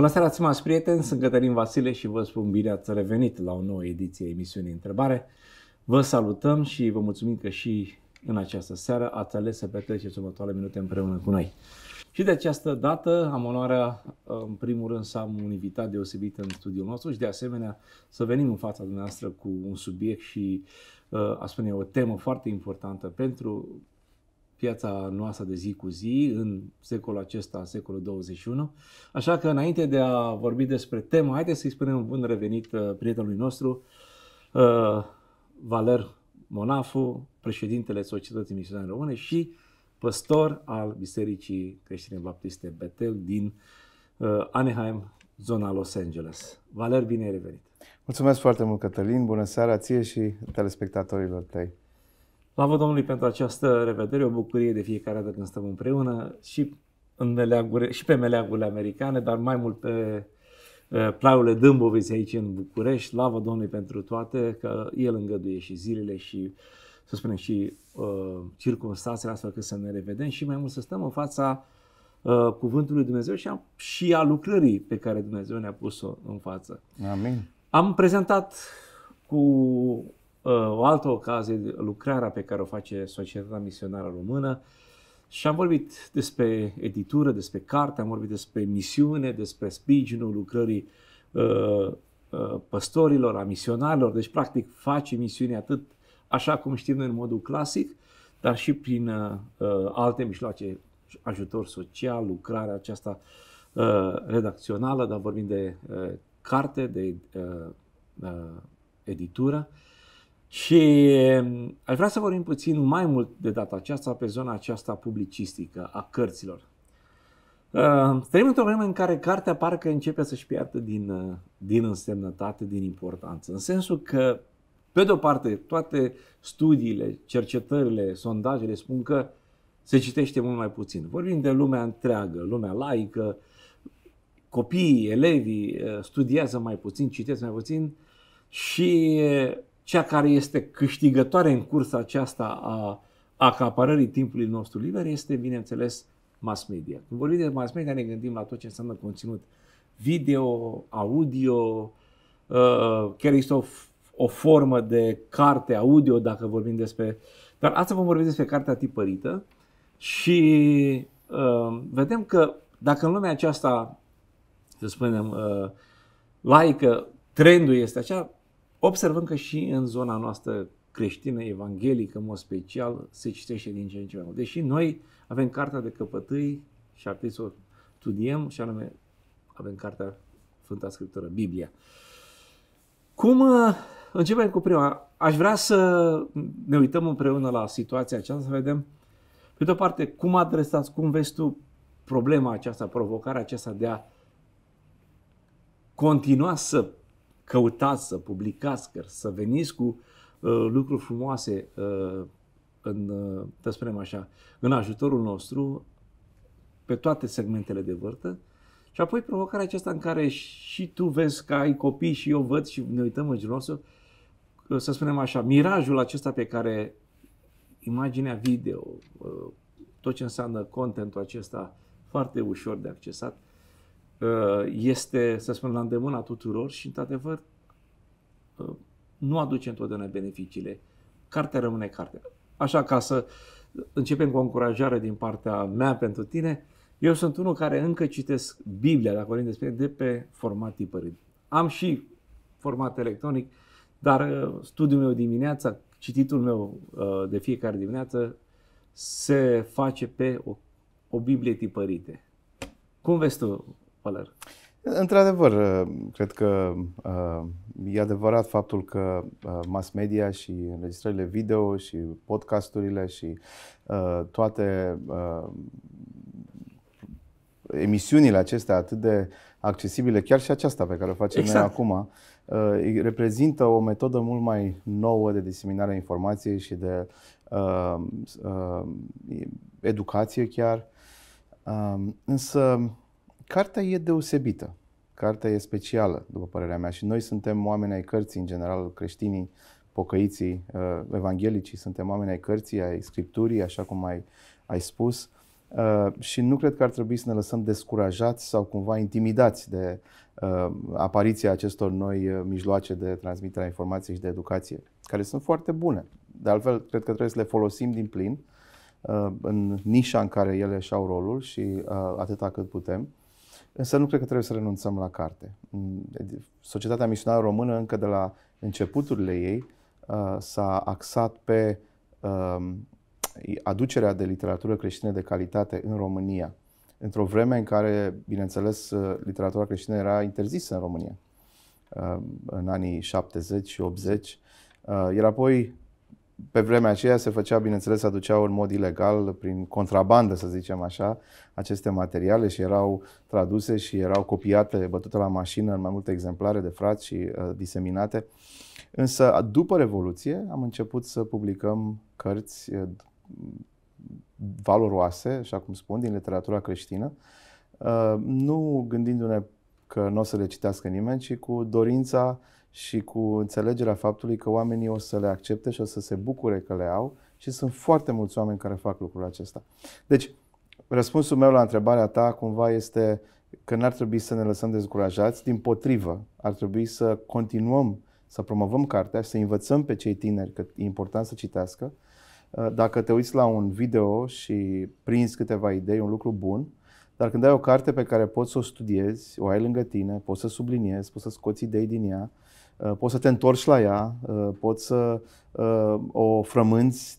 Bună seara, stimați prieteni, sunt Cătălin Vasile și vă spun bine ați revenit la o nouă ediție emisiunii Întrebare. Vă salutăm și vă mulțumim că și în această seară ați ales să petreceți următoarele minute împreună cu noi. Și de această dată am onoarea, în primul rând, să am un invitat deosebit în studiul nostru și, de asemenea, să venim în fața dumneavoastră cu un subiect și, uh, a spune, o temă foarte importantă pentru viața noastră de zi cu zi în secolul acesta, secolul 21. Așa că înainte de a vorbi despre temă, haideți să-i spunem bun revenit uh, prietenului nostru, uh, Valer Monafu, președintele Societății Misionare Române și păstor al Bisericii Creștine Baptiste Betel din uh, Anaheim, zona Los Angeles. Valer, bine ai revenit! Mulțumesc foarte mult, Cătălin! Bună seara ție și telespectatorilor tăi! Slavă Domnului pentru această revedere, o bucurie de fiecare dată când stăm împreună și, în meleagure, și pe meleagurile americane, dar mai mult pe plaiurile Dâmboviți aici în București. Slavă Domnului pentru toate, că El îngăduie și zilele și, să spunem, și uh, circunstanțele astfel că să ne revedem și mai mult să stăm în fața uh, Cuvântului Dumnezeu și a, și a lucrării pe care Dumnezeu ne-a pus-o în față. Amin. Am prezentat cu Uh, o altă ocazie, lucrarea pe care o face Societatea Misionară Română. Și am vorbit despre editură, despre carte, am vorbit despre misiune, despre sprijinul lucrării uh, uh, păstorilor, a misionarilor. Deci, practic, face misiune atât așa cum știm noi în modul clasic, dar și prin uh, uh alte mijloace, ajutor social, lucrarea aceasta uh, redacțională, dar vorbim de uh, carte, de uh, uh, editură. Uh, și mm, aș vrea să vorbim puțin mai mult de data aceasta pe zona aceasta publicistică a cărților. Uh, trăim într-o vreme în care cartea parcă începe să-și piardă din, uh, din însemnătate, din importanță. În sensul că, pe de-o parte, toate studiile, cercetările, sondajele spun că se citește mult mai puțin. Vorbim de lumea întreagă, lumea laică, copiii, elevii uh, studiază mai puțin, citesc mai puțin și uh, cea care este câștigătoare în cursa aceasta a acaparării timpului nostru liber este, bineînțeles, mass media. Când vorbim de mass media, ne gândim la tot ce înseamnă conținut video, audio, uh, chiar este o, o formă de carte audio, dacă vorbim despre... Dar astăzi vom vorbi despre cartea tipărită și uh, vedem că dacă în lumea aceasta, să spunem, uh, laică, trendul este acela, Observăm că și în zona noastră creștină, evanghelică, în mod special, se citește din ce în ce mai mult. Deși noi avem cartea de căpătâi și ar trebui să o studiem, și anume avem cartea Sfânta Scriptură, Biblia. Cum uh, începem cu prima? Aș vrea să ne uităm împreună la situația aceasta, să vedem, pe de-o parte, cum adresați, cum vezi tu problema aceasta, provocarea aceasta de a continua să căutați, să publicați, să veniți cu uh, lucruri frumoase uh, în, uh, să spunem așa, în ajutorul nostru pe toate segmentele de vârtă. și apoi provocarea aceasta în care și tu vezi că ai copii și eu văd și ne uităm în jurul nostru, uh, să spunem așa, mirajul acesta pe care imaginea video, uh, tot ce înseamnă contentul acesta foarte ușor de accesat, Uh, este, să spun, la îndemâna tuturor și, într-adevăr, uh, nu aduce întotdeauna beneficiile. Cartea rămâne carte. Așa, ca să începem cu o încurajare din partea mea pentru tine, eu sunt unul care încă citesc Biblia, dacă vorbim despre, de pe format tipărit. Am și format electronic, dar uh, studiul meu dimineața, cititul meu de fiecare dimineață se face pe o, o Biblie tipărite. Cum vezi tu Măler. Într-adevăr, uh, cred că uh, e adevărat faptul că uh, mass media și înregistrările video și podcasturile și toate emisiunile acestea atât de accesibile, chiar și aceasta pe care o facem exact. noi acum, reprezintă o metodă mult mai nouă de diseminare a informației și de educație chiar. însă Cartea e deosebită. Cartea e specială, după părerea mea, și noi suntem oameni ai cărții, în general creștinii, pocăiții, uh, evanghelicii, suntem oameni ai cărții, ai scripturii, așa cum ai, ai spus. Uh, și nu cred că ar trebui să ne lăsăm descurajați sau cumva intimidați de uh, apariția acestor noi uh, mijloace de transmitere a informației și de educație, care sunt foarte bune. De altfel, cred că trebuie să le folosim din plin uh, în nișa în care ele și-au rolul și uh, atâta cât putem Însă nu cred că trebuie să renunțăm la carte. Societatea misionară română, încă de la începuturile ei, uh, s-a axat pe um, aducerea de literatură creștină de calitate în România, într-o vreme în care, bineînțeles, uh, literatura creștină era interzisă în România, uh, în anii 70 și 80. Iar apoi, pe vremea aceea se făcea, bineînțeles, aduceau în mod ilegal, prin contrabandă, să zicem așa, aceste materiale și erau traduse și erau copiate, bătute la mașină în mai multe exemplare de frați și uh, diseminate. Însă, după Revoluție, am început să publicăm cărți uh, valoroase, așa cum spun, din literatura creștină, uh, nu gândindu-ne că nu o să le citească nimeni, ci cu dorința uh, și cu înțelegerea faptului că oamenii o să le accepte și o să se bucure că le au și sunt foarte mulți oameni care fac lucrul acesta. Deci, răspunsul meu la întrebarea ta cumva este că n-ar trebui să ne lăsăm dezgurajați, din potrivă, ar trebui să continuăm să promovăm cartea, să învățăm pe cei tineri că e important să citească. Uh, dacă te uiți la un video și prinzi câteva idei, un lucru bun, dar când ai o carte pe care poți să o studiezi, o ai lângă tine, poți să subliniezi, poți să scoți idei din ea, Uh, poți să te întorci la ea, uh, poți să uh, o frămânți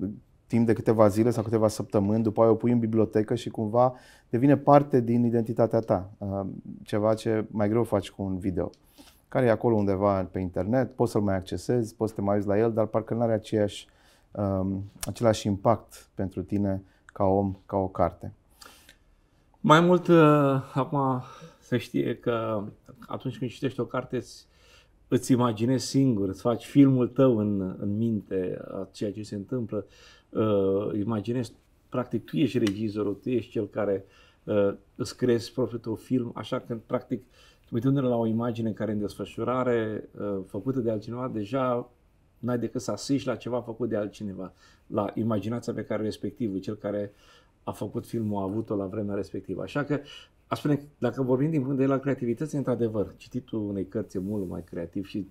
mm, timp de câteva zile sau câteva săptămâni, după aia o pui în bibliotecă și cumva devine parte din identitatea ta. Ceva ce mai greu faci cu un video, care e acolo undeva pe internet, poți să-l mai accesezi, poți să te mai uiți la el, dar parcă nu are aceeași, um, același impact pentru tine ca om, ca o carte. Mai mult, acum se știe că atunci când citești o carte, îți îți imaginezi singur, îți faci filmul tău în, în minte a ceea ce se întâmplă, uh, imaginezi, practic tu ești regizorul, tu ești cel care uh, îți creezi propriul tău film, așa că practic uitându-ne la o imagine care în desfășurare, uh, făcută de altcineva, deja n-ai decât să asiști la ceva făcut de altcineva, la imaginația pe care respectivul, cel care a făcut filmul, a avut-o la vremea respectivă. Așa că Aș spune, dacă vorbim din punct de vedere al creativității, într-adevăr, cititul unei cărți e mult mai creativ și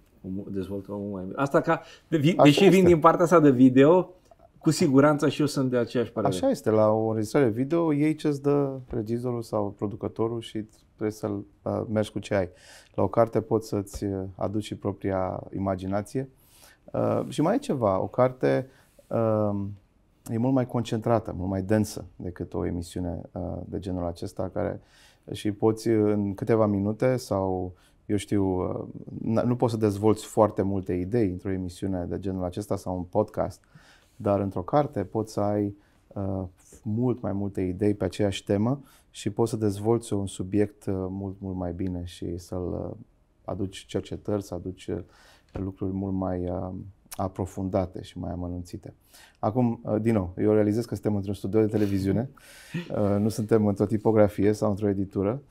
dezvoltă omul mai mult. Asta ca, de, deși este. vin din partea asta de video, cu siguranță și eu sunt de aceeași părere. Așa este, la o înregistrare video, ei ce-ți dă regizorul sau producătorul și trebuie să uh, mergi cu ce ai. La o carte poți să-ți uh, aduci și propria imaginație. Uh, și mai e ceva, o carte uh, e mult mai concentrată, mult mai densă decât o emisiune uh, de genul acesta care uh, și poți uh, în câteva minute sau, eu știu, uh, nu poți să dezvolți foarte multe idei într-o emisiune de genul acesta sau un podcast, dar într-o carte poți să ai uh, mult mai multe idei pe aceeași temă și poți să dezvolți un subiect uh, mult, mult mai bine și să-l aduci cercetări, să aduci lucruri mult mai uh, aprofundate și mai amănunțite. Acum, uh, din nou, eu realizez că suntem într-un studio de televiziune, uh, nu suntem într-o tipografie sau într-o editură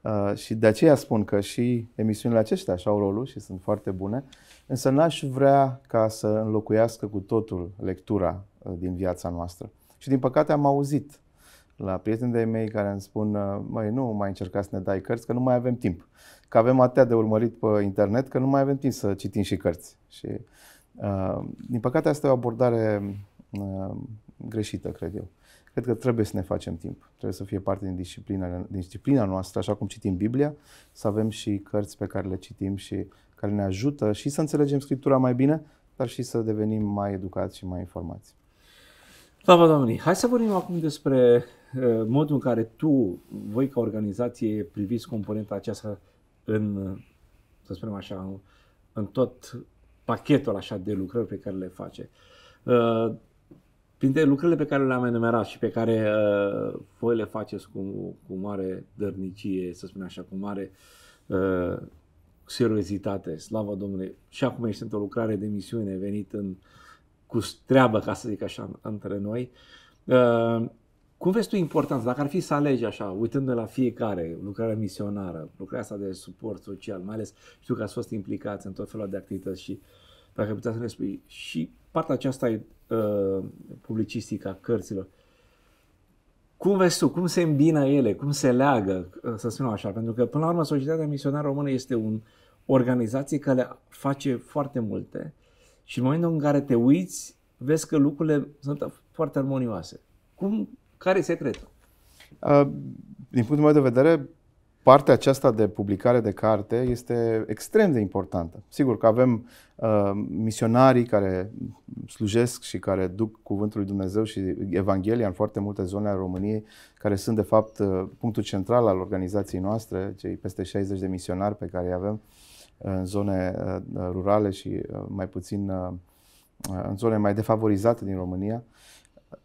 uh, și de aceea spun că și emisiunile acestea și-au rolul și sunt foarte bune, însă n-aș vrea ca să înlocuiască cu totul lectura din viața noastră. Și din păcate am auzit la prieteni de mei care îmi spun, măi, nu mai încerca să ne dai cărți, că nu mai avem timp. Că avem atâtea de urmărit pe internet, că nu mai avem timp să citim și cărți. Și Uh, din păcate, asta e o abordare uh, greșită, cred eu. Cred că trebuie să ne facem timp. Trebuie să fie parte din disciplina, din disciplina noastră, așa cum citim Biblia, să avem și cărți pe care le citim și care ne ajută și să înțelegem Scriptura mai bine, dar și să devenim mai educați și mai informați. Slavă da, da, Domnului! Hai să vorbim acum despre uh, modul în care tu, voi ca organizație, priviți componenta aceasta în, să spunem așa, în tot pachetul așa de lucrări pe care le face. Uh, printre lucrurile pe care le-am enumerat și pe care uh, voi le faceți cu, cu mare dărnicie, să spun așa, cu mare uh, seriozitate, slavă Domnului, și acum este într-o lucrare de misiune venit în, cu treabă, ca să zic așa, între noi. Cum vezi tu importanța, dacă ar fi să alegi așa, uitându la fiecare, lucrarea misionară, lucrarea asta de suport social, mai ales știu că ați fost implicați în tot felul de activități și dacă puteți să ne spui și partea aceasta e, uh, publicistică a cărților, cum vezi tu, cum se îmbină ele, cum se leagă, uh, să spunem așa, pentru că până la urmă Societatea Misionară Română este un organizație care face foarte multe și în momentul în care te uiți, vezi că lucrurile sunt foarte armonioase. Cum care e secretul? Uh, din punctul meu de vedere, partea aceasta de publicare de carte este extrem de importantă. Sigur că avem uh, misionarii care slujesc și care duc Cuvântul lui Dumnezeu și Evanghelia în foarte multe zone ale României, care sunt, de fapt, uh, punctul central al organizației noastre, cei peste 60 de misionari pe care îi avem uh, în zone rurale și mai puțin în zone mai defavorizate din România. Uh,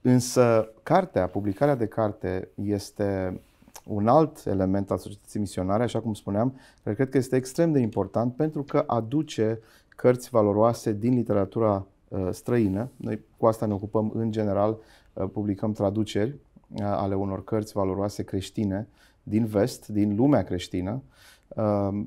Însă cartea, publicarea de carte este un alt element al societății misionare, așa cum spuneam, care cred că este extrem de important pentru că aduce cărți valoroase din literatura uh, străină. Noi cu asta ne ocupăm în general, uh, publicăm traduceri uh, ale unor cărți valoroase creștine din vest, din lumea creștină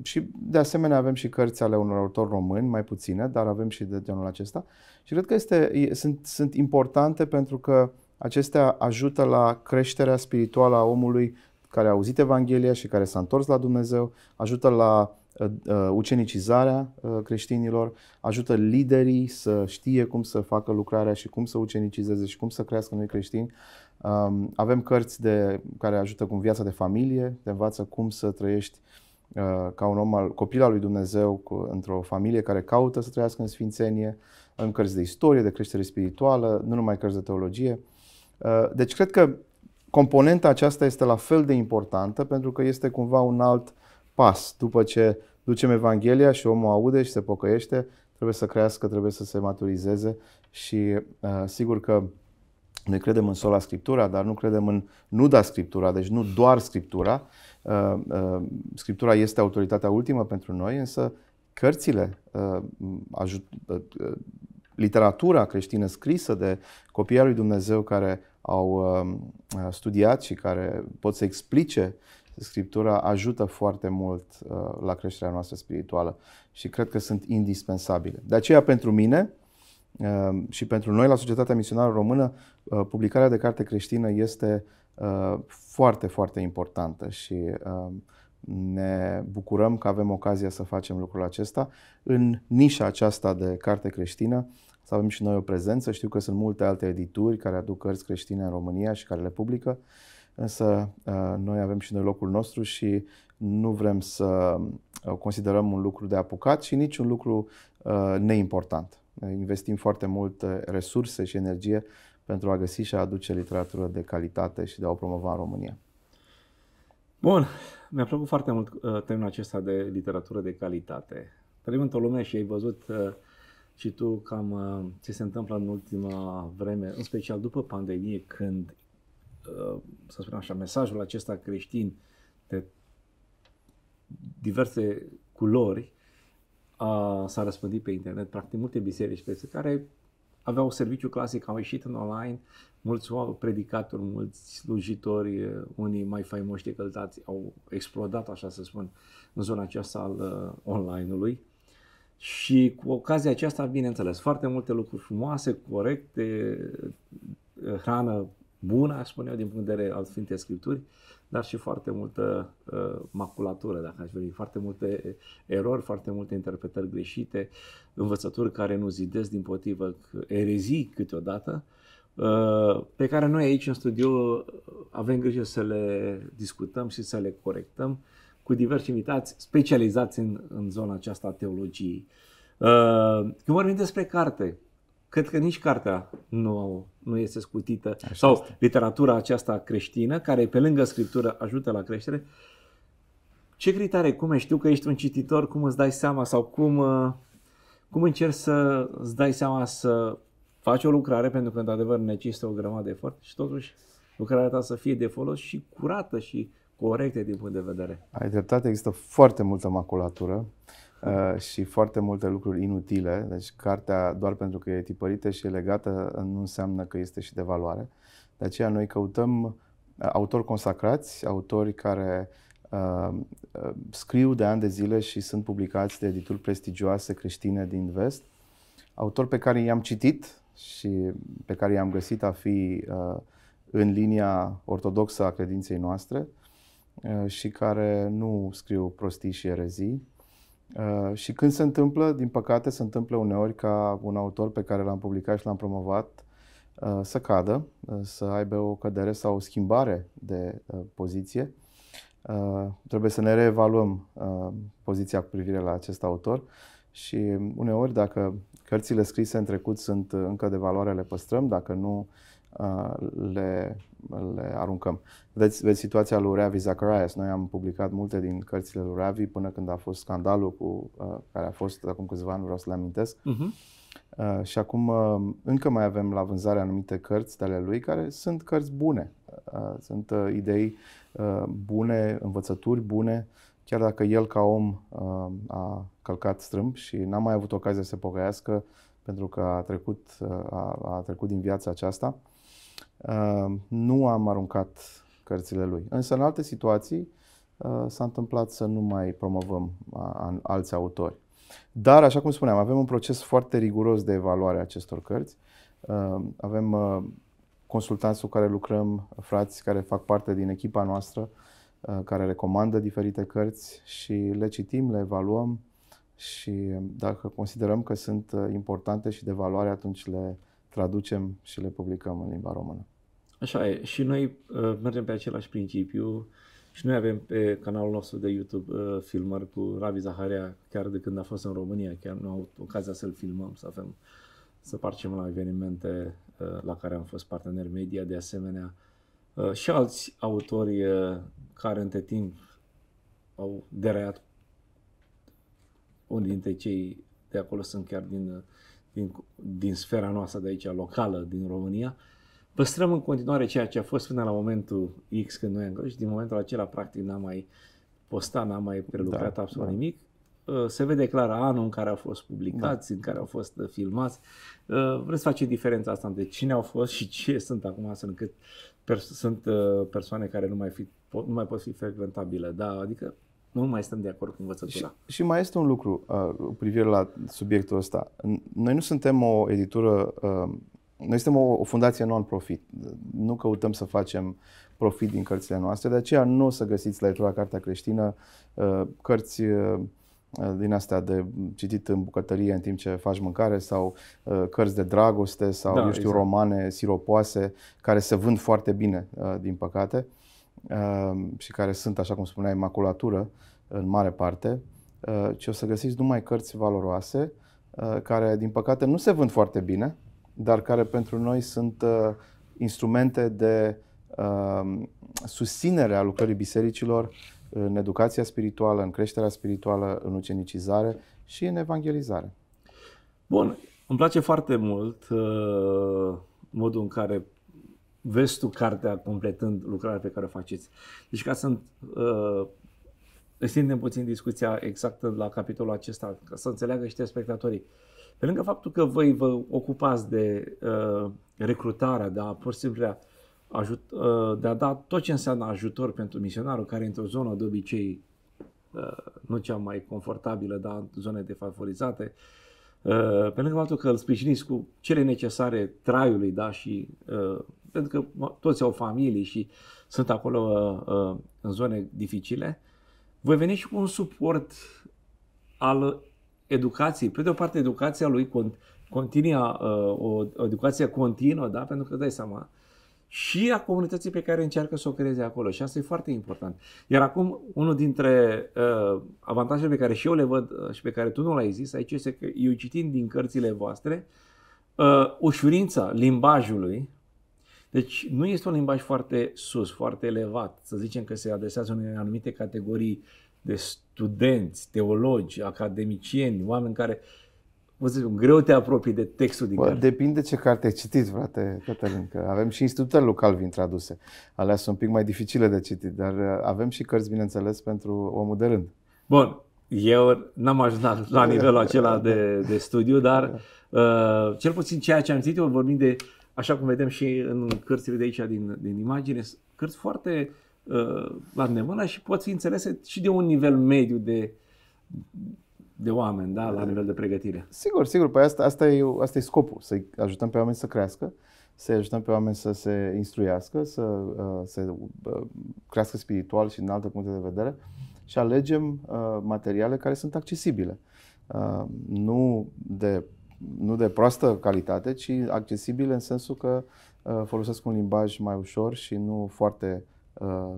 și de asemenea avem și cărți ale unor autori români, mai puține, dar avem și de genul acesta. Și cred că este, sunt, sunt importante pentru că acestea ajută la creșterea spirituală a omului care a auzit Evanghelia și care s-a întors la Dumnezeu, ajută la uh, ucenicizarea uh, creștinilor, ajută liderii să știe cum să facă lucrarea și cum să ucenicizeze și cum să crească noi creștini. Um, avem cărți de, care ajută cu viața de familie, te învață cum să trăiești uh, Uh, ca un om al copil al lui Dumnezeu, cu, într-o familie care caută să trăiască în sfințenie, în cărți de istorie, de creștere spirituală, nu numai cărți de teologie. Uh, deci cred că componenta aceasta este la fel de importantă pentru că este cumva un alt pas. După ce ducem Evanghelia și omul aude și se pocăiește, trebuie să crească, trebuie să se maturizeze și uh, sigur că noi credem în sola Scriptura, dar nu credem în nuda Scriptura, deci nu doar Scriptura, Uh, uh, Scriptura este autoritatea ultimă pentru noi, însă cărțile, uh, literatura creștină scrisă de copiii lui Dumnezeu care au studiat și care pot să explice Scriptura ajută foarte mult la creșterea noastră spirituală și cred că sunt indispensabile. De aceea, pentru mine și pentru noi la Societatea Misionară Română, publicarea de carte creștină este Uh, foarte, foarte importantă și uh, ne bucurăm că avem ocazia să facem lucrul acesta. În nișa aceasta de carte creștină să avem și noi o prezență. Știu că sunt multe alte edituri care aduc cărți creștine în România și care le publică, însă uh, noi avem și noi locul nostru și nu vrem să considerăm un lucru de apucat și nici un lucru neimportant. Investim foarte mult resurse și energie pentru a găsi și a aduce literatură de calitate și de a o promova în România. Bun, mi-a plăcut foarte mult uh, termenul acesta de literatură de calitate. Trăim într-o lume și ai văzut uh, și tu cam uh, ce se întâmplă în ultima vreme, în special după pandemie, când, uh, să spunem așa, mesajul acesta creștin de diverse culori uh, s-a răspândit pe internet, practic multe biserici peste care aveau serviciu clasic, au ieșit în online, mulți predicatori, mulți slujitori, eh, unii mai faimoși de alții, au explodat, așa să spun, în zona aceasta al uh, online-ului. Și cu ocazia aceasta, bineînțeles, foarte multe lucruri frumoase, corecte, eh, hrană bună, aș spune eu, din punct de vedere al Sfintei Scripturi, dar și foarte multă uh, maculatură, dacă aș vrea, foarte multe eh, erori, foarte multe interpretări greșite, învățături care nu zidesc din potrivă erezii câteodată, uh, pe care noi aici în studio avem grijă să le discutăm și să le corectăm cu diversi invitați specializați în, în zona aceasta a teologiei. Uh, când vorbim despre carte, cred că nici cartea nu, nu este scutită. Așa Sau este. literatura aceasta creștină, care pe lângă scriptură ajută la creștere. Ce gritare, cum ești Știu că ești un cititor, cum îți dai seama sau cum, uh, cum încerci să îți dai seama să faci o lucrare, pentru că într-adevăr necesită o grămadă de efort și totuși lucrarea ta să fie de folos și curată și corectă din punct de vedere. Ai dreptate, există foarte multă maculatură. Uh, și foarte multe lucruri inutile. Deci cartea, doar pentru că e tipărită și e legată, nu înseamnă că este și de valoare. De aceea noi căutăm uh, autori consacrați, autori care uh, uh, scriu de ani de zile și sunt publicați de edituri prestigioase creștine din vest, autori pe care i-am citit și pe care i-am găsit a fi uh, în linia ortodoxă a credinței noastre uh, și care nu scriu prostii și erezii, Uh, și când se întâmplă, din păcate, se întâmplă uneori ca un autor pe care l-am publicat și l-am promovat uh, să cadă, uh, să aibă o cădere sau o schimbare de uh, poziție. Uh, trebuie să ne reevaluăm uh, poziția cu privire la acest autor și uneori, dacă cărțile scrise în trecut sunt încă de valoare, le păstrăm, dacă nu, uh, Uh, le, le aruncăm. Vedeți, vedeți situația lui Ravi Zacharias. Noi am publicat multe din cărțile lui Ravi până când a fost scandalul cu, uh, care a fost acum câțiva ani, vreau să le amintesc. Uh-huh. Uh, și acum uh, încă mai avem la vânzare anumite cărți de ale lui care sunt cărți bune. Uh, sunt uh, idei uh, bune, învățături bune, chiar dacă el ca om uh, a călcat strâmb și n-a mai avut ocazia să se pocăiască, uh, pentru că a trecut, a, a trecut din viața aceasta, nu am aruncat cărțile lui. Însă, în alte situații, s-a întâmplat să nu mai promovăm alți autori. Dar, așa cum spuneam, avem un proces foarte riguros de evaluare a acestor cărți. Avem consultanți cu care lucrăm, frați care fac parte din echipa noastră, care recomandă diferite cărți și le citim, le evaluăm, și dacă considerăm că sunt uh, importante și de valoare, atunci le traducem și le publicăm în limba română. Așa e. Și noi uh, mergem pe același principiu și noi avem pe canalul nostru de YouTube uh, filmări cu Ravi Zaharia, chiar de când a fost în România, chiar nu am avut ocazia să-l filmăm, să avem să parcem la evenimente la care am fost partener media, de asemenea și alți autori care între timp au deraiat unii dintre cei de acolo sunt chiar din, din, din sfera noastră de aici, locală, din România, păstrăm în continuare ceea ce a fost până la momentul X când noi am și din momentul acela practic n-am mai postat, n-am mai prelucrat da, absolut da. nimic. Uh, se vede clar anul în care au fost publicați, da. în care au fost uh, filmați. Uh, vreți să faceți diferența asta între cine au fost și ce sunt acum, astfel încât pers- sunt persoane care nu mai, fi, nu mai pot fi frecventabile. Da, adică nu mai stăm de acord cu învățătura. Și, și mai este un lucru uh, cu privire la subiectul ăsta. Noi nu suntem o editură, uh, noi suntem o, o fundație non-profit. Nu căutăm să facem profit din cărțile noastre, de aceea nu o să găsiți la editura Cartea Creștină uh, cărți uh, uh din astea de citit în bucătărie în timp ce faci mâncare sau uh, cărți de dragoste sau, da, eu știu, exact. romane siropoase care se vând foarte bine, uh, din păcate. Uh, Ehm, și care sunt, așa cum spuneai, maculatură în mare parte, eh, ci o să găsiți numai cărți valoroase eh, care, din păcate, nu se vând foarte bine, dar care pentru noi sunt eh, instrumente de ehm, susținere a lucrării bisericilor în educația spirituală, în creșterea spirituală, în ucenicizare și în evangelizare. Bun, îmi place foarte mult uh, modul în care vezi tu cartea completând lucrarea pe care o faceți. Deci ca să uh, extindem puțin discuția exactă la capitolul acesta, ca să înțeleagă și spectatorii. Pe lângă faptul că voi vă ocupați de uh, recrutarea, de a pur și simplu ajut, uh, de a da tot ce înseamnă ajutor pentru misionarul care într-o zonă de obicei uh, nu cea mai confortabilă, dar zone defavorizate, uh, pe lângă faptul că îl sprijiniți cu cele necesare traiului da, și uh, pentru că toți au familii și sunt acolo uh, uh, în zone dificile, voi veni și cu un suport al educației. Pe de o parte, educația lui continua, uh, o, o educație continuă, da? pentru că dai seama, și a comunității pe care încearcă să o creeze acolo. Și asta e foarte important. Iar acum, unul dintre uh, avantajele pe care și eu le văd uh, și pe care tu nu l-ai zis aici este că eu citind din cărțile voastre, uh, ușurința limbajului, deci nu este un limbaj foarte sus, foarte elevat. Să zicem că se adresează unei anumite categorii de studenți, teologi, academicieni, oameni care vă zic, greu te apropii de textul din Bă, care... Depinde ce carte ai citit, frate Cătălin, că avem și institutele lui Calvin traduse. Alea sunt un pic mai dificile de citit, dar uh, avem și cărți, bineînțeles, pentru omul de rând. Bun, eu n-am ajuns la nivelul acela de, de studiu, dar uh, cel puțin ceea ce am citit eu vorbim de așa cum vedem și în cărțile de aici din, din imagine, cărți foarte uh, la îndemână și pot fi înțelese și de un nivel mediu de, de oameni, da, la da. nivel de pregătire. Sigur, sigur, păi asta, asta, e, asta e scopul, să ajutăm pe oameni să crească, să ajutăm pe oameni să se instruiască, să, uh, se uh, crească spiritual și în alte puncte de vedere și alegem uh, materiale care sunt accesibile. Uh, nu de nu de proastă calitate, ci accesibile în sensul că uh, folosesc un limbaj mai ușor și nu foarte uh,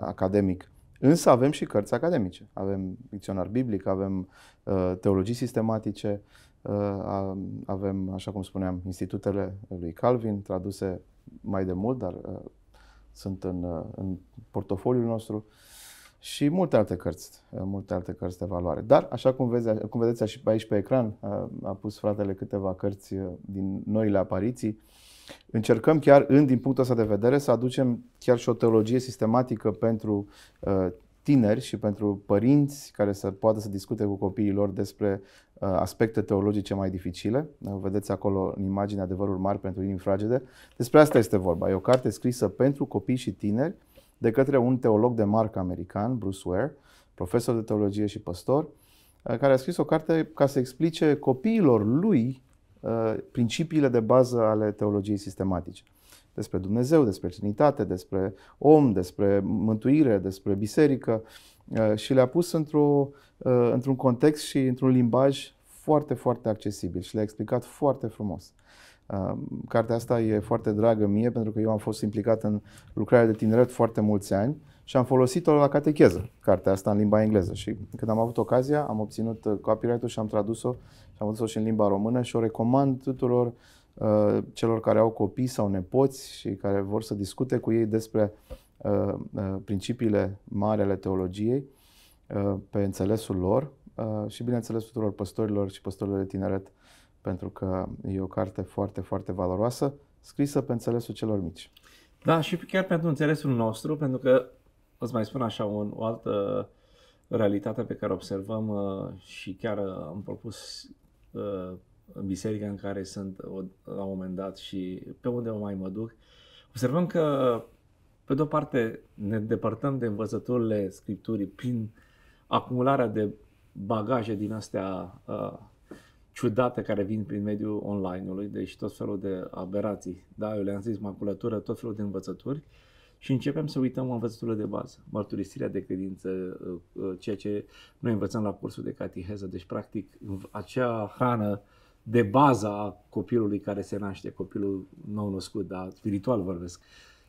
academic. Însă avem și cărți academice. Avem dicționar biblic, avem uh, teologii sistematice, uh, avem, așa cum spuneam, institutele lui Calvin, traduse mai de mult, dar uh, sunt în, uh, în portofoliul nostru. Uh, și multe alte cărți, uh, multe alte cărți de valoare. Dar, așa cum, vezi, cum vedeți și aici pe ecran, uh, a pus fratele câteva cărți uh, din noile apariții. Încercăm chiar, în din punctul ăsta de vedere, să aducem chiar și o teologie sistematică pentru tineri și pentru părinți care să poată să discute cu copiii lor despre aspecte teologice mai dificile. Vedeți acolo în imagine adevărul mari pentru inimi fragede. Despre asta este vorba. E o carte scrisă pentru copii și tineri, de către un teolog de marcă american, Bruce Ware, profesor de teologie și păstor, uh, care a scris o carte ca să explice copiilor lui uh, principiile de bază ale teologiei sistematice. Despre Dumnezeu, despre Trinitate, despre om, despre mântuire, despre biserică uh, și le-a pus într-o, într-un context și într-un limbaj foarte, foarte accesibil și le-a explicat foarte frumos. Cartea asta e foarte dragă mie pentru că eu am fost implicat în lucrarea de tineret foarte mulți ani și am folosit-o la catecheză, cartea asta în limba engleză. Și când am avut ocazia, am obținut uh, copyright-ul și am tradus-o și am văzut-o și în limba română și o recomand tuturor uh, celor care au copii sau nepoți și care vor să discute cu ei despre uh, uh, principiile mari ale teologiei uh, pe înțelesul lor uh, și, bineînțeles, tuturor păstorilor și păstorilor de tineret pentru că e o carte foarte, foarte valoroasă, scrisă pe înțelesul celor mici. Da, și chiar pentru înțelesul nostru, pentru că, îți mai spun așa, un, o altă realitate pe care observăm uh, și chiar uh, am propus uh, în biserica în care sunt la un moment dat și pe unde o mai mă duc, observăm că, pe de-o parte, ne depărtăm de învățăturile Scripturii prin acumularea de bagaje din astea uh, ciudate care vin prin mediul online-ului, deci tot felul de aberații, da, eu le-am zis maculătură, tot felul de învățături și începem să uităm învățăturile de bază, mărturisirea de credință, uh, uh, ceea ce noi învățăm la cursul de catiheză, deci practic acea hrană de bază a copilului care se naște, copilul nou născut, da, spiritual vorbesc.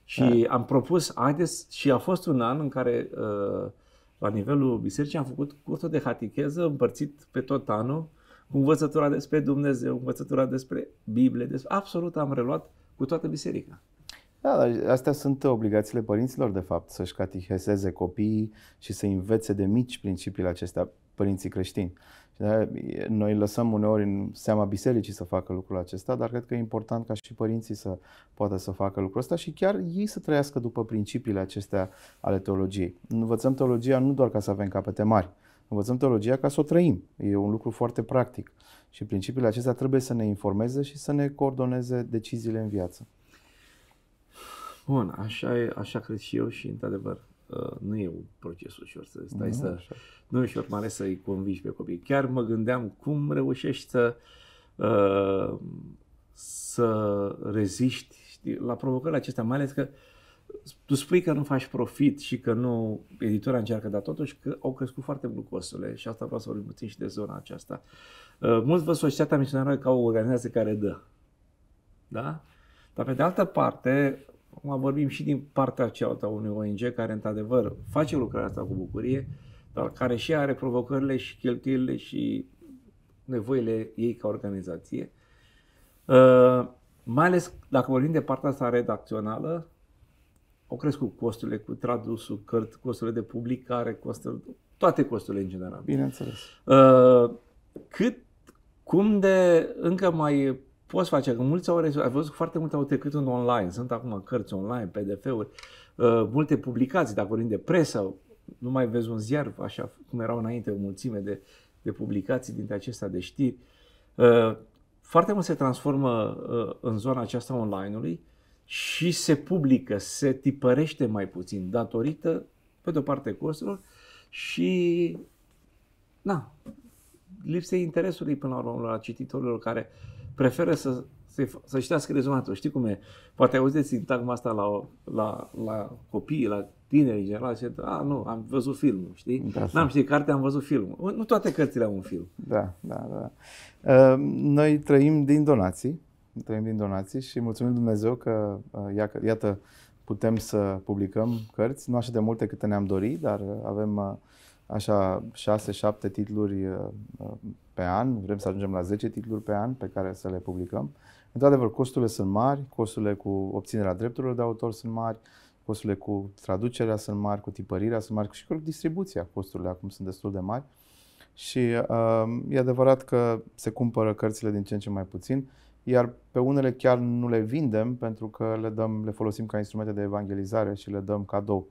Și da. am propus, haideți, și a fost un an în care uh, la nivelul bisericii am făcut cursul de haticheză împărțit pe tot anul învățătura despre Dumnezeu, învățătura despre Biblie, despre absolut am reluat cu toată biserica. Da, dar astea sunt obligațiile părinților, de fapt, să-și catiheseze copiii și să învețe de mici principiile acestea părinții creștini. noi lăsăm uneori în seama bisericii să facă lucrul acesta, dar cred că e important ca și părinții să poată să facă lucrul ăsta și chiar ei să trăiască după principiile acestea ale teologiei. Învățăm teologia nu doar ca să avem capete mari, Învățăm teologia ca să o trăim. E un lucru foarte practic. Și principiile acestea trebuie să ne informeze și să ne coordoneze deciziile în viață. Bun, așa, e, așa cred și eu și, într-adevăr, ă, nu e un proces ușor să stai nu, să... Așa. Nu e ușor, mai ales să-i convingi pe copii. Chiar mă gândeam cum reușești să, ă, să reziști știi, la provocările acestea, mai ales că uh, tu spui că nu faci profit și că nu, editura încearcă, dar totuși că au crescut foarte mult costurile și asta vreau să vorbim puțin și de zona aceasta. Uh, mulți văd societatea misionară ca o organizație care dă. Da? Dar pe de altă parte, acum vorbim și din partea cealaltă a unui ONG care într-adevăr face lucrarea asta cu bucurie, dar care și are provocările și cheltuielile și nevoile ei ca organizație. Uh, mai ales dacă vorbim de partea asta redacțională, au crescut costurile cu tradusul, cărt, costurile de publicare, costurile, toate costurile în general. Bineînțeles. Uh, cât, cum de încă mai poți face, că mulți au rezolvat, ai văzut că foarte mult au trecut în online, sunt acum cărți online, PDF-uri, uh, multe publicații, dacă vorbim de presă, nu mai vezi un ziar așa cum erau înainte, o mulțime de, de publicații dintre acestea de știri. Uh, foarte mult se transformă în zona aceasta online-ului și se publică, se tipărește mai puțin datorită, pe de-o parte, costurilor și, na, lipsei interesului până la urmă la cititorilor care preferă să, să, să citească rezumatul. Știi cum e? Poate auziți sintagma asta la, la, la copii, la tineri în general și a, nu, am văzut filmul, știi? Da, N-am știut cartea, am văzut filmul. Nu toate cărțile au un film. Da, da, da. Ă, noi trăim din donații trăim din donații și mulțumim Dumnezeu uh, că, iată, putem să publicăm cărți, nu așa de multe câte ne-am dorit, dar uh, avem uh, așa 6-7 titluri pe an, vrem să ajungem la 10 titluri pe an pe care să le publicăm. Într-adevăr, costurile sunt mari, costurile cu obținerea drepturilor de autor sunt mari, costurile cu traducerea sunt mari, cu tipărirea sunt mari și cu distribuția costurile acum sunt destul de mari. Și uh, e adevărat că se cumpără cărțile din ce în ce mai puțin iar pe unele chiar nu le vindem pentru că le, dăm, le folosim ca instrumente de evangelizare și le dăm cadou.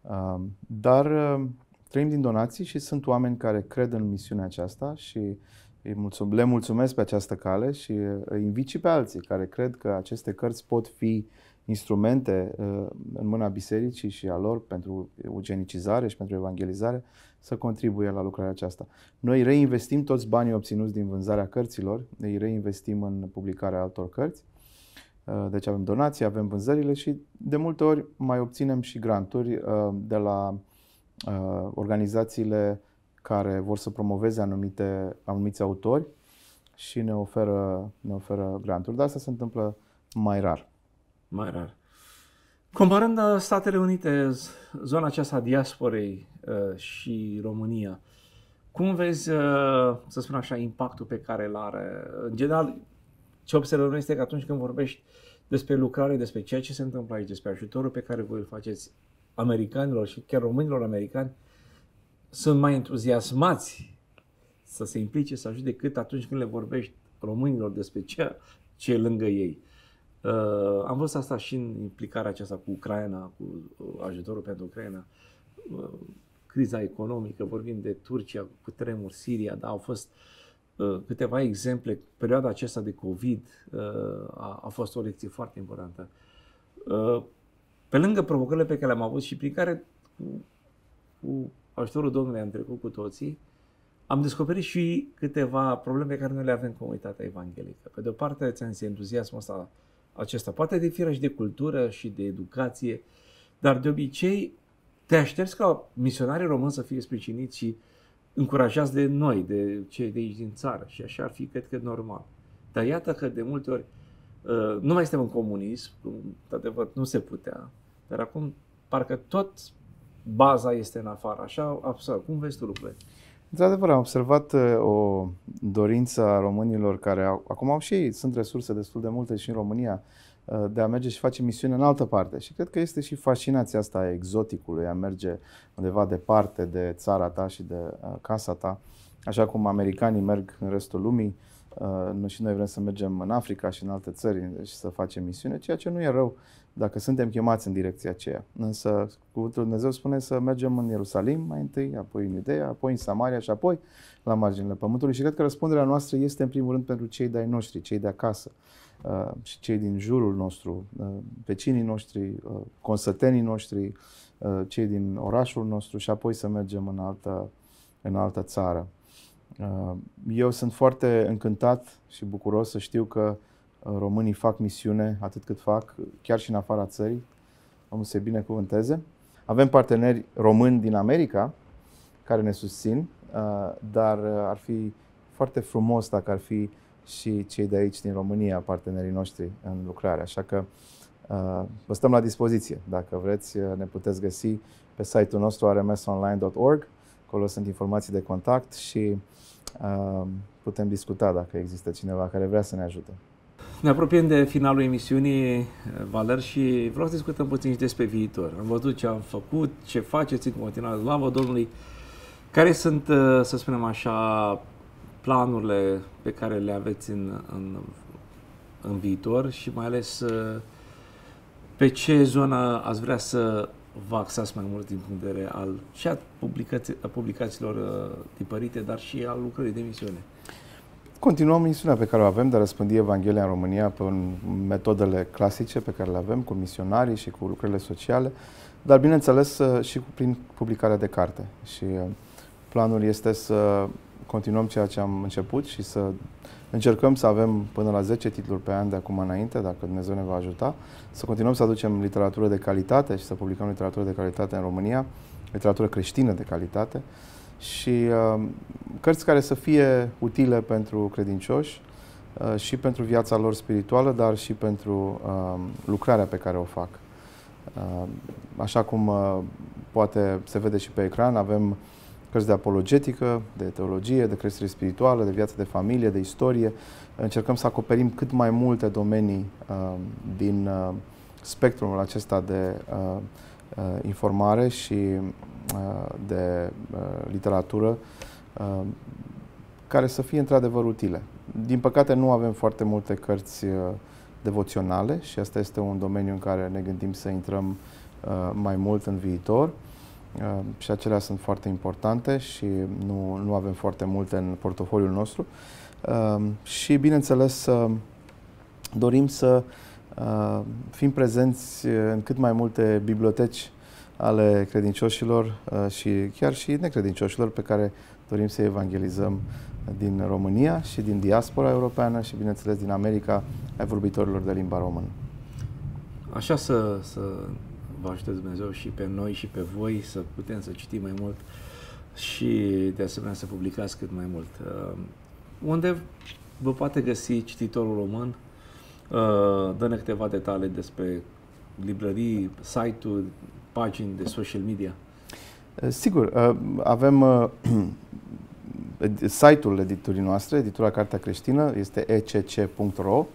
Um, dar um, trăim din donații și sunt oameni care cred în misiunea aceasta și le mulțumesc pe această cale și îi invit și pe alții care cred că aceste cărți pot fi uh, instrumente uh, în mâna bisericii și a lor pentru ugenicizare și pentru evangelizare să contribuie la lucrarea aceasta. Noi reinvestim toți banii obținuți din vânzarea cărților, îi reinvestim în publicarea altor cărți, uh, deci avem donații, avem vânzările și de multe ori mai obținem și granturi uh, de la organizațiile care vor să promoveze anumite, anumiți autori și ne oferă, ne oferă granturi, dar asta se întâmplă mai rar mai rar. Comparând Statele Unite, zona aceasta a diasporei uh, și România, cum vezi, uh, să spun așa, impactul pe care îl are? În general, ce observăm este că atunci când vorbești despre lucrare, despre ceea ce se întâmplă aici, despre ajutorul pe care voi îl faceți americanilor și chiar românilor americani, sunt mai entuziasmați să se implice, să ajute, decât atunci când le vorbești românilor despre ceea ce e lângă ei. Uh, am văzut asta și în implicarea aceasta cu Ucraina, cu uh, ajutorul pentru Ucraina, uh, criza economică, vorbim de Turcia, cu tremur, Siria, dar au fost uh, câteva exemple. Perioada aceasta de COVID uh, a, a fost o lecție foarte importantă. Uh, pe lângă provocările pe care le-am avut și prin care cu, cu ajutorul Domnului am trecut cu toții, am descoperit și câteva probleme care noi le avem comunitatea evanghelică. Pe de o parte, ți-am zis entuziasmul ăsta acesta. Poate de și de cultură și de educație, dar de obicei te aștepți ca misionarii români să fie sprijiniți și încurajați de noi, de cei de aici din țară și așa ar fi, cred că, normal. Dar iată că de multe ori uh, nu mai suntem în comunism, de adevăr nu se putea, dar acum parcă tot baza este în afară. Așa, absolut. Cum vezi tu lucrurile? Într-adevăr, am observat uh, o dorință a românilor care au, acum au și ei, sunt resurse destul de multe și în România, uh, de a merge și face misiune în altă parte. Și cred că este și fascinația asta a exoticului, a merge undeva departe de țara ta și de uh, casa ta, așa cum americanii merg în restul lumii, Uh, și noi vrem să mergem în Africa și în alte țări uh, și să facem misiune, ceea ce nu e rău dacă suntem chemați în direcția aceea. Însă Cuvântul Dumnezeu spune să mergem în Ierusalim mai întâi, apoi în Iudeea, apoi în Samaria și apoi la marginile Pământului și cred că răspunderea noastră este în primul rând pentru cei de-ai noștri, cei de acasă uh, și cei din jurul nostru, vecinii noștri, consătenii noștri, cei din orașul nostru și apoi să mergem în altă, în altă țară. Uh, eu sunt foarte încântat și bucuros să știu că uh, românii fac misiune atât cât fac, chiar și în afara țării. Omul se binecuvânteze. Avem parteneri români din America care ne susțin, uh, dar ar fi foarte frumos dacă ar fi și cei de aici din România, partenerii noștri în lucrare. Așa că vă stăm la dispoziție. Dacă vreți, ne puteți găsi pe site-ul nostru armsonline.org Acolo sunt informații de contact și uh, putem discuta dacă există cineva care vrea să ne ajute. Ne apropiem de finalul emisiunii, uh, Valer, și vreau să discutăm puțin și despre viitor. Am văzut ce am făcut, ce faceți în continuare, slavă Domnului. Care sunt, uh, să spunem așa, planurile pe care le aveți în, în, în viitor și mai ales uh, pe ce zonă ați vrea să vă axați mai mult din punct de vedere al și a publicați, a publicațiilor uh, tipărite, dar și al lucrării de misiune? Continuăm misiunea pe care o avem de a răspândi Evanghelia în România pe metodele clasice pe care le avem, cu misionarii și cu lucrările sociale, dar bineînțeles uh, și prin publicarea de carte. Și uh, planul este să continuăm ceea ce am început și să încercăm să avem până la 10 titluri pe an de acum înainte, dacă Dumnezeu ne va ajuta, să continuăm să aducem literatură de calitate și să publicăm literatură de calitate în România, literatură creștină de calitate și uh, cărți care să fie utile pentru credincioși uh, și pentru viața lor spirituală, dar și pentru uh, lucrarea pe care o fac. Uh, așa cum uh, poate se vede și pe ecran, avem cărți de apologetică, de teologie, de creștere spirituală, de viață de familie, de istorie. Încercăm să acoperim cât mai multe domenii uh, din uh, spectrul acesta de uh, uh, informare și uh, de uh, literatură uh, care să fie într-adevăr utile. Din păcate nu avem foarte multe cărți uh, devoționale și asta este un domeniu în care ne gândim să intrăm uh, mai mult în viitor. Uh, Ehm, și acelea sunt foarte importante și nu, nu avem foarte multe în portofoliul nostru. Ehm, și, bineînțeles, dorim să ehm, fim prezenți în cât mai multe biblioteci ale credincioșilor și chiar și necredincioșilor pe care dorim să evangelizăm din România și din diaspora europeană și, bineînțeles, din America ai vorbitorilor de limba română. Așa să, să vă ajute Dumnezeu și pe noi și pe voi să putem să citim mai mult și de asemenea să publicați cât mai mult. Uh, unde vă poate găsi cititorul român? Uh, dă-ne câteva detalii despre librării, site-uri, pagini de social media. Uh, sigur, avem site-ul editurii noastre, editura Cartea Creștină, este ecc.ro.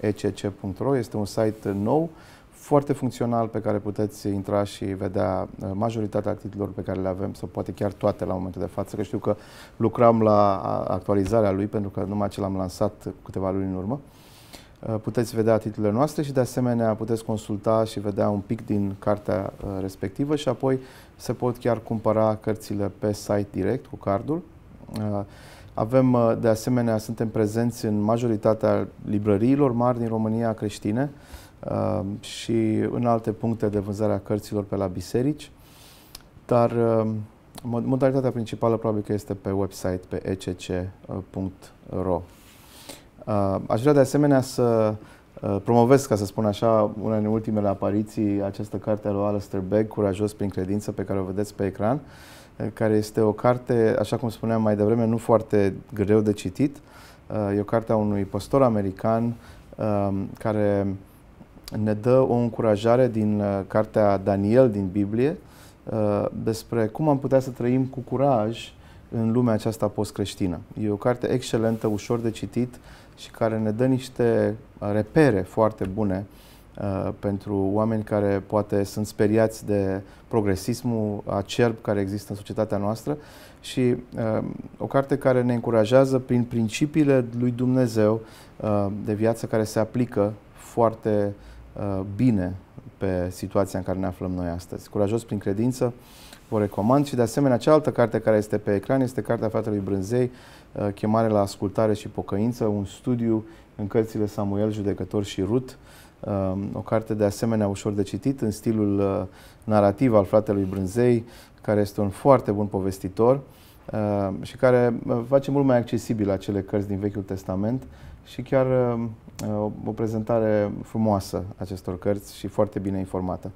ecc.ro este un site nou foarte funcțional pe care puteți intra și vedea uh, majoritatea titlurilor pe care le avem, sau poate chiar toate la momentul de față, că știu că lucram la actualizarea lui, pentru că numai ce l-am lansat câteva luni în urmă. Uh, puteți vedea titlurile noastre și de asemenea puteți consulta și vedea un pic din cartea uh, respectivă și apoi se pot chiar cumpăra cărțile pe site direct cu cardul. Avem, de asemenea, suntem prezenți în majoritatea librăriilor mari din România creștine, Um, și în alte puncte de vânzare a cărților pe la biserici, dar um, modalitatea principală probabil că este pe website, pe ecc.ro. Uh, aș vrea de asemenea să uh, promovez, ca să spun așa, una din ultimele apariții, această carte a lui Alistair Begg, Curajos prin credință, pe care o vedeți pe ecran, uh, care este o carte, așa cum spuneam mai devreme, nu foarte greu de citit. E o carte a unui pastor american um, care ne dă o încurajare din uh, cartea Daniel din Biblie uh, despre cum am putea să trăim cu curaj în lumea aceasta post-creștină. E o carte excelentă, ușor de citit și care ne dă niște repere foarte bune uh, pentru oameni care poate sunt speriați de progresismul acerb care există în societatea noastră și uh, o carte care ne încurajează prin principiile lui Dumnezeu uh, de viață care se aplică foarte Uh, bine pe situația în care ne aflăm noi astăzi. Curajos prin credință, vă recomand și de asemenea cealaltă carte care este pe ecran este cartea fratelui Brânzei, uh, Chemare la ascultare și pocăință, un studiu în cărțile Samuel, Judecător și Rut, uh, o carte de asemenea ușor de citit în stilul narrativ al fratelui Brânzei, care este un foarte bun povestitor și care face mult mai accesibil acele cărți din Vechiul Testament și chiar um, uh, o prezentare frumoasă acestor cărți și foarte bine informată.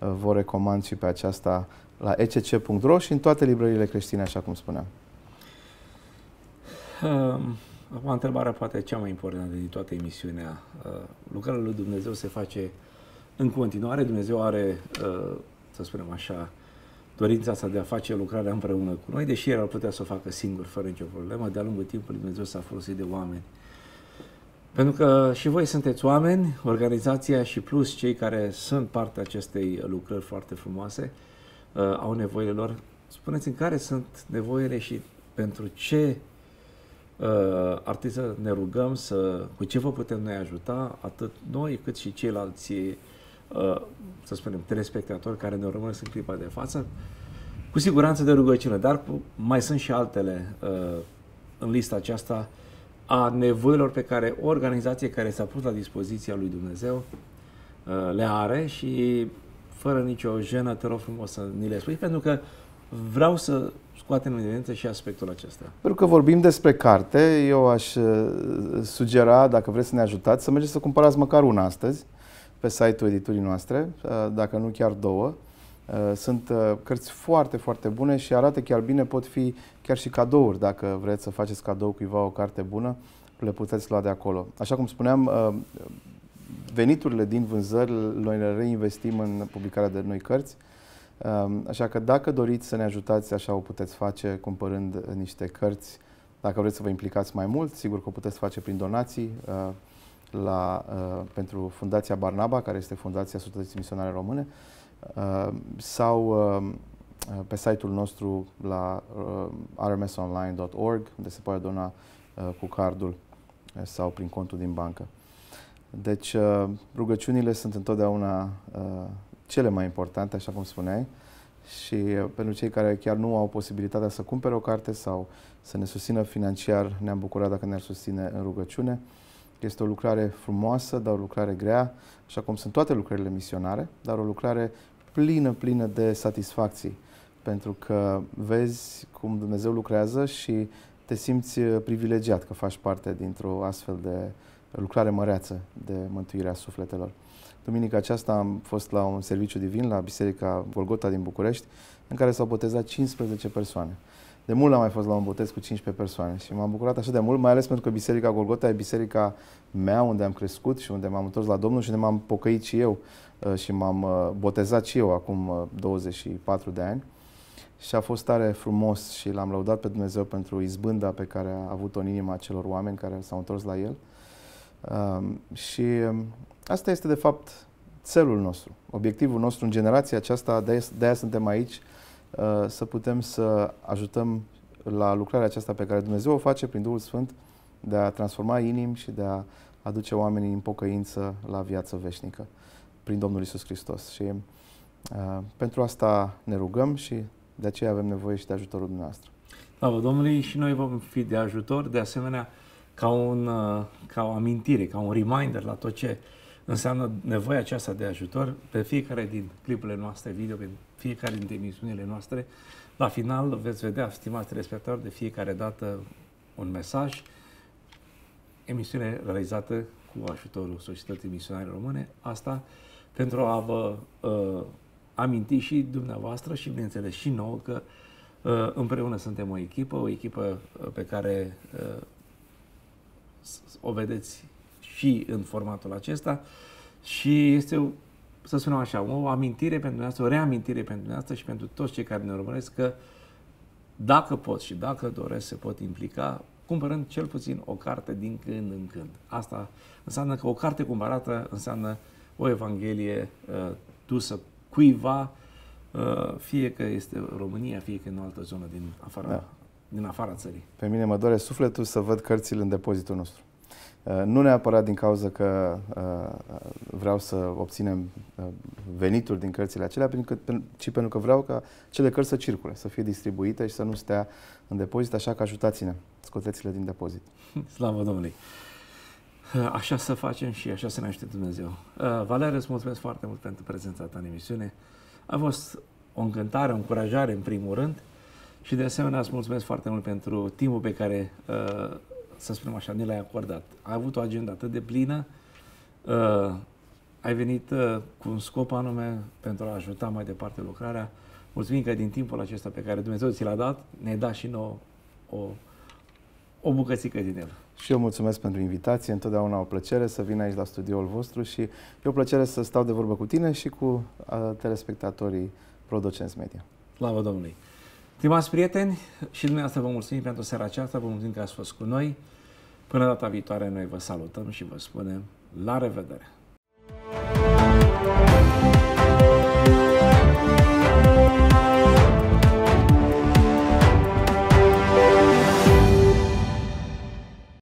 Uh, vă recomand și pe aceasta la ecc.ro și în toate librările creștine, așa cum spuneam. Um, acum, întrebarea poate cea mai importantă din toată emisiunea. Uh, lucrarea lui Dumnezeu se face în continuare. Dumnezeu are, să spunem așa, dorința asta de a face lucrarea împreună cu noi, deși el ar putea să o facă singur, fără nicio problemă. De-a lungul timpului Dumnezeu s-a folosit de oameni uh, pentru că și voi sunteți oameni, organizația și plus cei care sunt parte acestei lucrări foarte frumoase uh, au nevoile lor. Spuneți în care sunt nevoile și pentru ce uh, ar trebui să ne rugăm, să, cu ce vă putem noi ajuta, atât noi cât și ceilalți, uh, să spunem, telespectatori care ne urmăresc în clipa de față, cu siguranță de rugăciune, dar mai sunt și altele uh, în lista aceasta uh, a nevoilor pe care o organizație care s-a pus la dispoziția lui Dumnezeu uh, le are și fără nicio jenă, te rog frumos să ni le spui, pentru că vreau să scoatem în evidență și aspectul acesta. Pentru că vorbim despre carte, eu aș uh, sugera, dacă vreți să ne ajutați, să mergeți să cumpărați măcar una astăzi pe site-ul editurii noastre, uh, dacă nu chiar două, Uh, sunt uh, cărți foarte, foarte bune și arată chiar bine, pot fi chiar și cadouri, dacă vreți să faceți cadou cuiva o carte bună, le puteți lua de acolo. Așa cum spuneam, uh, veniturile din vânzări noi le reinvestim în publicarea de noi cărți, um, așa că dacă doriți să ne ajutați, așa o puteți face cumpărând niște cărți. Dacă vreți să vă implicați mai mult, sigur că o puteți face prin donații la, pentru Fundația Barnaba, care este Fundația Societății Misionare Române, Uh, sau uh, pe site-ul nostru la uh, rmsonline.org, unde se poate dona cu cardul sau prin contul din bancă. Deci rugăciunile sunt întotdeauna cele mai importante, așa cum spuneai, și pentru cei care chiar nu au posibilitatea să cumpere o carte sau să ne susțină financiar, ne-am bucurat dacă ne-ar susține în rugăciune. Este o lucrare frumoasă, dar o lucrare grea, așa cum sunt toate lucrările misionare, dar o lucrare plină, plină de satisfacții. Pentru că vezi cum Dumnezeu lucrează și te simți uh, privilegiat că faci parte dintr-o astfel de lucrare măreață de mântuirea sufletelor. Duminica aceasta am fost la un serviciu divin la Biserica Golgota din București, în care s-au botezat 15 persoane. De mult am mai fost la un botez cu 15 persoane și m-am bucurat așa de mult, mai ales pentru că Biserica Golgota e biserica mea unde am crescut și unde m-am întors la Domnul și unde m-am pocăit și eu uh, și m-am uh, botezat și eu acum 24 uh, de ani. Și a fost tare frumos și l-am lăudat pe Dumnezeu pentru izbânda pe care a avut-o în inima celor oameni care s-au întors la el. Um, și um, asta este, de fapt, țelul nostru, obiectivul nostru în generația aceasta, de-aia suntem aici, Uh, să putem să ajutăm la lucrarea aceasta pe care Dumnezeu o face prin Duhul Sfânt de a transforma inim și de a aduce oamenii în pocăință la viață veșnică prin Domnul Isus Hristos. Și uh, pentru asta ne rugăm și de aceea avem nevoie și de ajutorul dumneavoastră. Slavă Domnului și noi vom fi de ajutor, de asemenea, ca, un, uh, ca o amintire, ca un reminder la tot ce uh, înseamnă nevoia aceasta de ajutor pe fiecare din clipurile noastre video, pe fiecare din emisiunile noastre. La final veți vedea, stimați respectori, de fiecare dată un mesaj, emisiune realizată cu ajutorul Societății Misionare Române, asta pentru a vă uh, aminti și dumneavoastră și, bineînțeles, și nouă că uh, împreună suntem o echipă, o echipă uh, pe care uh, o vedeți și în formatul acesta și este, să spunem așa, o amintire pentru dumneavoastră, o reamintire pentru dumneavoastră și pentru toți cei care ne urmăresc că dacă pot și dacă doresc, se pot implica cumpărând cel puțin o carte din când în când. Asta înseamnă că o carte cumpărată înseamnă o evanghelie uh, dusă cuiva, uh, fie că este România, fie că în o altă zonă din afara, da. din afara țării. Pe mine mă doare sufletul să văd cărțile în depozitul nostru. Uh, nu neapărat din cauza că uh, vreau să obținem uh, venituri din cărțile acelea, ci pentru că vreau ca cele cărți să circule, să fie distribuite și să nu stea în depozit, așa că ajutați-ne, scoteți-le din depozit. Slavă Domnului! Așa să facem și așa să ne aștept Dumnezeu. Valeriu, îți mulțumesc foarte mult pentru prezența ta în emisiune. A fost o încântare, o încurajare în primul rând și de asemenea îți mulțumesc foarte mult pentru timpul pe care uh, să spunem așa, ne l-ai acordat. Ai avut o agenda atât de plină, uh, ai venit uh, cu un scop anume pentru a ajuta mai departe lucrarea. Mulțumim că din timpul acesta pe care Dumnezeu ți l-a dat, ne-ai dat și nouă o, o bucățică din el. Și eu mulțumesc pentru invitație, întotdeauna o plăcere să vin aici la studioul vostru și e o plăcere să stau de vorbă cu tine și cu uh, telespectatorii Producens Media. Slavă Domnului! Stimați prieteni, și dumneavoastră vă mulțumim pentru seara aceasta, vă mulțumim că ați fost cu noi. Până data viitoare, noi vă salutăm și vă spunem la revedere!